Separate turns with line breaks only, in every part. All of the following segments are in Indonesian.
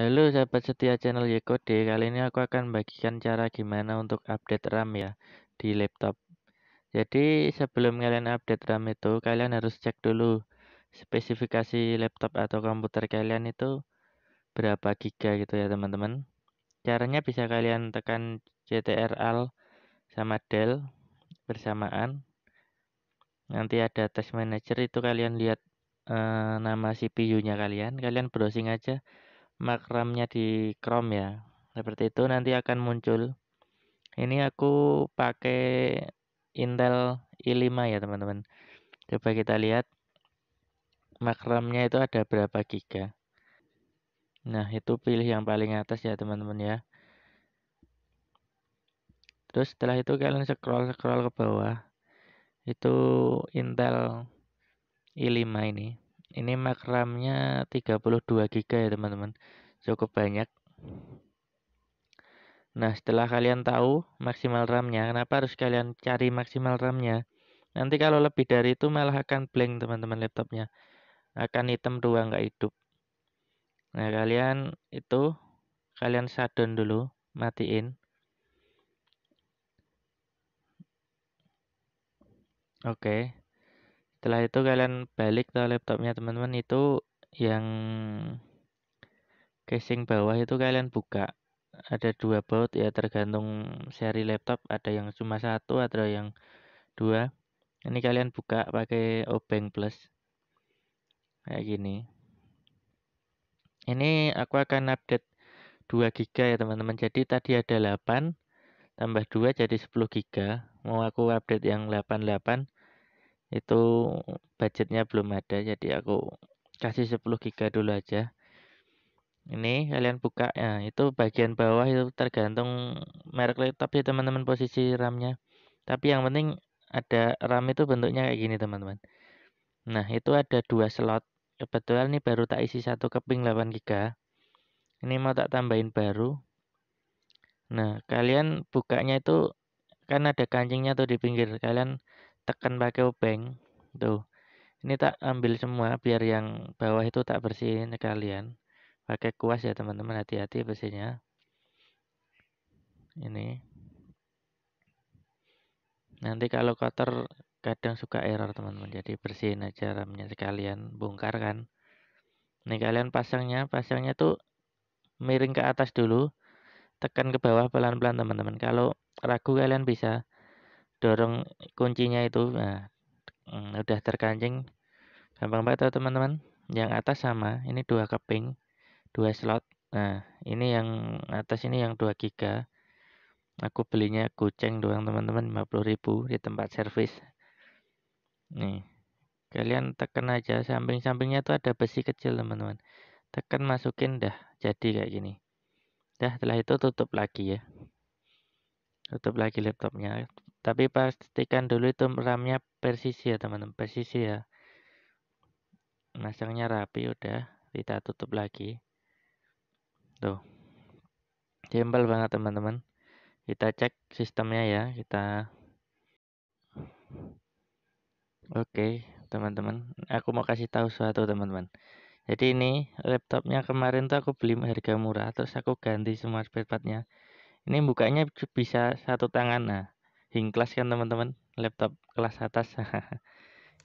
Halo sahabat setia channel Yekode, kali ini aku akan bagikan cara gimana untuk update RAM ya di laptop. Jadi sebelum kalian update RAM itu, kalian harus cek dulu spesifikasi laptop atau komputer kalian itu berapa giga gitu ya teman-teman. Caranya bisa kalian tekan CTRL sama del bersamaan. Nanti ada task manager itu kalian lihat e, nama CPU-nya kalian, kalian browsing aja makramnya di Chrome ya. Seperti itu nanti akan muncul. Ini aku pakai Intel i5 ya teman-teman. Coba kita lihat makramnya itu ada berapa giga. Nah, itu pilih yang paling atas ya teman-teman ya. Terus setelah itu kalian scroll-scroll ke bawah. Itu Intel i5 ini ini mark RAM-nya 32 GB ya teman-teman cukup banyak nah setelah kalian tahu maksimal RAM-nya kenapa harus kalian cari maksimal RAM-nya nanti kalau lebih dari itu malah akan blank teman-teman laptopnya akan hitam doang nggak hidup nah kalian itu kalian shutdown dulu matiin oke okay. Setelah itu kalian balik ke laptopnya teman-teman itu yang casing bawah itu kalian buka. Ada dua baut ya tergantung seri laptop, ada yang cuma satu, atau yang dua. Ini kalian buka pakai obeng plus. Kayak gini. Ini aku akan update 2 giga ya teman-teman. Jadi tadi ada 8 tambah 2 jadi 10 giga. Mau aku update yang 88 itu budgetnya belum ada jadi aku kasih 10 giga dulu aja. Ini kalian buka ya, itu bagian bawah itu tergantung merek laptop ya teman-teman posisi RAM-nya. Tapi yang penting ada RAM itu bentuknya kayak gini teman-teman. Nah, itu ada dua slot. Kebetulan ini baru tak isi satu keping 8 giga. Ini mau tak tambahin baru. Nah, kalian bukanya itu kan ada kancingnya tuh di pinggir. Kalian tekan pakai obeng tuh ini tak ambil semua biar yang bawah itu tak bersihin kalian pakai kuas ya teman-teman hati-hati bersihnya ini nanti kalau kotor kadang suka error teman-teman jadi bersihin aja ramnya sekalian bongkar kan ini kalian pasangnya pasangnya tuh miring ke atas dulu tekan ke bawah pelan-pelan teman-teman kalau ragu kalian bisa dorong kuncinya itu. Nah, mm, udah terkancing. Gampang banget teman-teman. Yang atas sama, ini dua keping, dua slot. Nah, ini yang atas ini yang 2 giga. Aku belinya goceng doang teman-teman 50.000 di tempat servis. Nih. Kalian tekan aja samping-sampingnya tuh ada besi kecil teman-teman. Tekan masukin dah jadi kayak gini. Dah, setelah itu tutup lagi ya. Tutup lagi laptopnya. Tapi pastikan dulu itu ramnya presisi ya teman-teman, presisi ya. Masangnya rapi udah, kita tutup lagi. Tuh. Simpel banget teman-teman. Kita cek sistemnya ya, kita Oke, teman-teman. Aku mau kasih tahu suatu teman-teman. Jadi ini laptopnya kemarin tuh aku beli harga murah, terus aku ganti semua spare partnya. Ini bukanya bisa satu tangan. Nah, hingklas kan teman-teman laptop kelas atas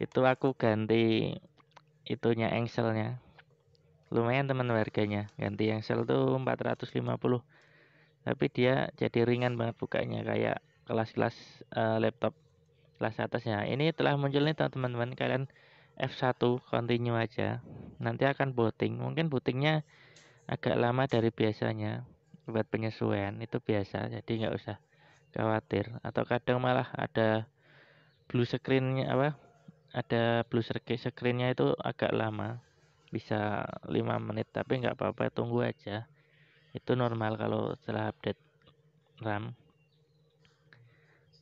itu aku ganti itunya engselnya lumayan teman harganya ganti engsel tuh 450 tapi dia jadi ringan banget bukanya kayak kelas-kelas uh, laptop kelas atasnya ini telah muncul nih teman-teman kalian F1 continue aja nanti akan booting mungkin bootingnya agak lama dari biasanya buat penyesuaian itu biasa jadi nggak usah khawatir atau kadang malah ada blue screennya apa ada blue screennya itu agak lama bisa lima menit tapi nggak apa-apa tunggu aja itu normal kalau setelah update RAM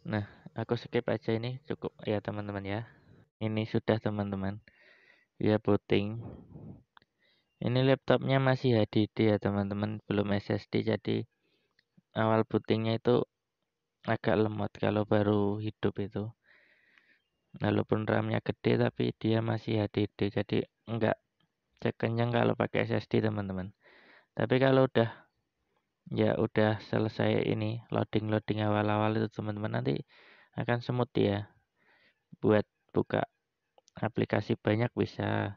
nah aku skip aja ini cukup ya teman-teman ya ini sudah teman-teman ya booting ini laptopnya masih HDD ya teman-teman belum SSD jadi awal bootingnya itu agak lemot kalau baru hidup itu. Walaupun RAM-nya gede tapi dia masih HDD jadi enggak cek sekenyang kalau pakai SSD teman-teman. Tapi kalau udah ya udah selesai ini loading-loading awal-awal itu teman-teman nanti akan semut ya. Buat buka aplikasi banyak bisa.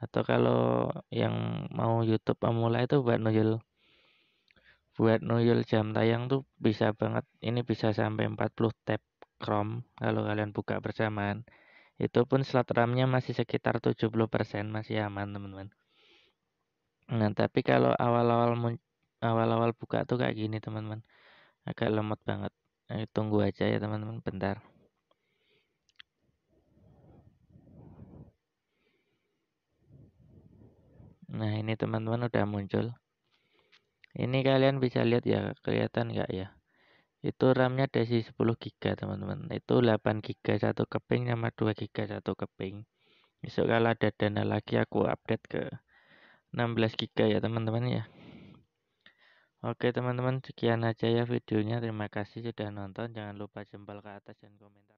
Atau kalau yang mau YouTube pemula itu buat nujul buat nuyul jam tayang tuh bisa banget ini bisa sampai 40 tab Chrome kalau kalian buka bersamaan itu pun slot RAM-nya masih sekitar 70% masih aman teman-teman nah tapi kalau awal-awal awal-awal buka tuh kayak gini teman-teman agak lemot banget nah, tunggu aja ya teman-teman bentar Nah ini teman-teman udah muncul ini kalian bisa lihat ya, kelihatan nggak ya? Itu RAM-nya dari 10 GB, teman-teman. Itu 8 GB satu keping sama 2 GB satu keping. Besok kalau ada dana lagi aku update ke 16 GB ya, teman-teman ya. Oke, teman-teman, sekian aja ya videonya. Terima kasih sudah nonton. Jangan lupa jempol ke atas dan komentar.